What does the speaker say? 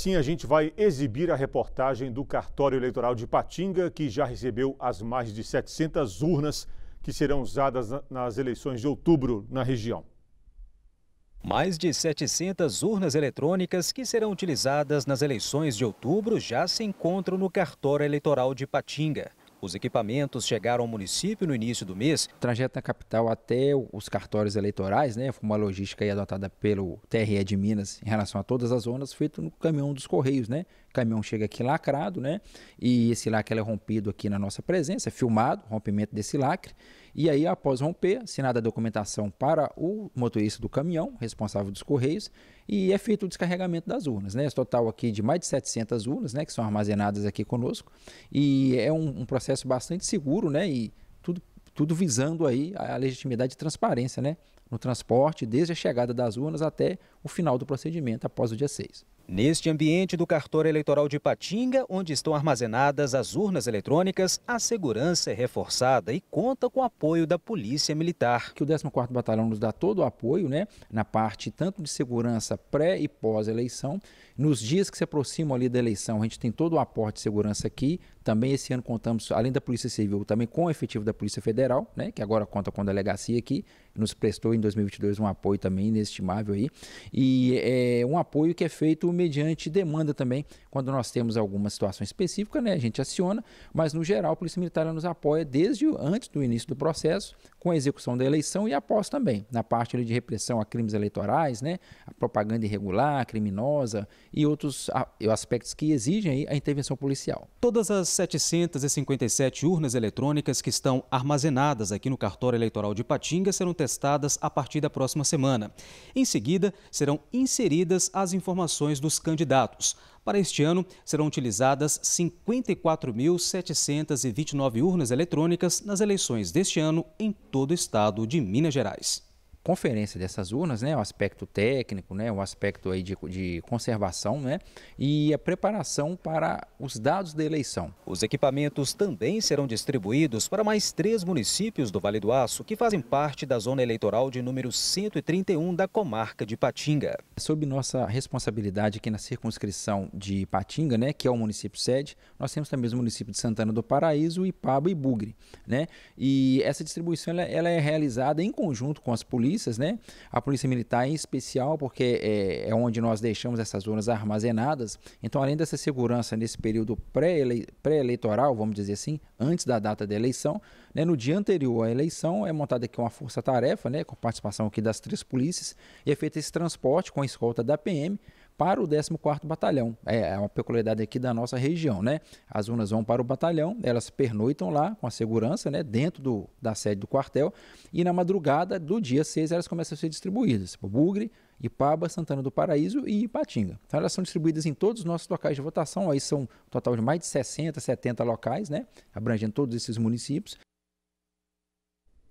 Sim, a gente vai exibir a reportagem do cartório eleitoral de Patinga, que já recebeu as mais de 700 urnas que serão usadas nas eleições de outubro na região. Mais de 700 urnas eletrônicas que serão utilizadas nas eleições de outubro já se encontram no cartório eleitoral de Patinga. Os equipamentos chegaram ao município no início do mês. O trajeto da capital até os cartórios eleitorais, né, foi uma logística adotada pelo TRE de Minas em relação a todas as zonas, feito no caminhão dos Correios, né? O caminhão chega aqui lacrado, né? E esse lacre é rompido aqui na nossa presença, é filmado, rompimento desse lacre. E aí, após romper, assinada a documentação para o motorista do caminhão, responsável dos correios, e é feito o descarregamento das urnas, né? Esse total aqui de mais de 700 urnas, né, que são armazenadas aqui conosco, e é um, um processo bastante seguro, né, e tudo tudo visando aí a legitimidade e transparência, né, no transporte, desde a chegada das urnas até o final do procedimento após o dia 6. Neste ambiente do cartório eleitoral de Patinga, onde estão armazenadas as urnas eletrônicas, a segurança é reforçada e conta com o apoio da Polícia Militar. Que o 14º Batalhão nos dá todo o apoio, né, na parte tanto de segurança pré e pós eleição. Nos dias que se aproximam ali da eleição, a gente tem todo o aporte de segurança aqui. Também esse ano contamos, além da Polícia Civil, também com o efetivo da Polícia Federal, né, que agora conta com a delegacia aqui, nos prestou 2022 um apoio também inestimável aí. E é um apoio que é feito mediante demanda também, quando nós temos alguma situação específica, né? A gente aciona, mas no geral a Polícia Militar nos apoia desde antes do início do processo, com a execução da eleição e após também, na parte ali, de repressão a crimes eleitorais, né? A propaganda irregular, criminosa e outros aspectos que exigem aí a intervenção policial. Todas as 757 urnas eletrônicas que estão armazenadas aqui no cartório eleitoral de Patinga serão testadas a partir da próxima semana. Em seguida, serão inseridas as informações dos candidatos. Para este ano, serão utilizadas 54.729 urnas eletrônicas nas eleições deste ano em todo o estado de Minas Gerais conferência dessas urnas, né, o aspecto técnico, né, o aspecto aí de, de conservação né, e a preparação para os dados da eleição. Os equipamentos também serão distribuídos para mais três municípios do Vale do Aço que fazem parte da zona eleitoral de número 131 da comarca de Patinga. Sob nossa responsabilidade aqui na circunscrição de Patinga, né, que é o município sede, nós temos também o município de Santana do Paraíso, Ipaba e Bugre. Né? E essa distribuição ela, ela é realizada em conjunto com as polícias polícias, né? A polícia militar em especial, porque é, é onde nós deixamos essas zonas armazenadas. Então, além dessa segurança nesse período pré-eleitoral, pré vamos dizer assim, antes da data da eleição, né? no dia anterior à eleição é montada aqui uma força-tarefa, né? com participação aqui das três polícias, e é feito esse transporte com a escolta da PM para o 14º Batalhão. É, é uma peculiaridade aqui da nossa região, né? As urnas vão para o batalhão, elas pernoitam lá com a segurança, né, dentro do, da sede do quartel, e na madrugada do dia 6 elas começam a ser distribuídas. Bugre, Ipaba, Santana do Paraíso e Ipatinga. Então elas são distribuídas em todos os nossos locais de votação, aí são um total de mais de 60, 70 locais, né, abrangendo todos esses municípios.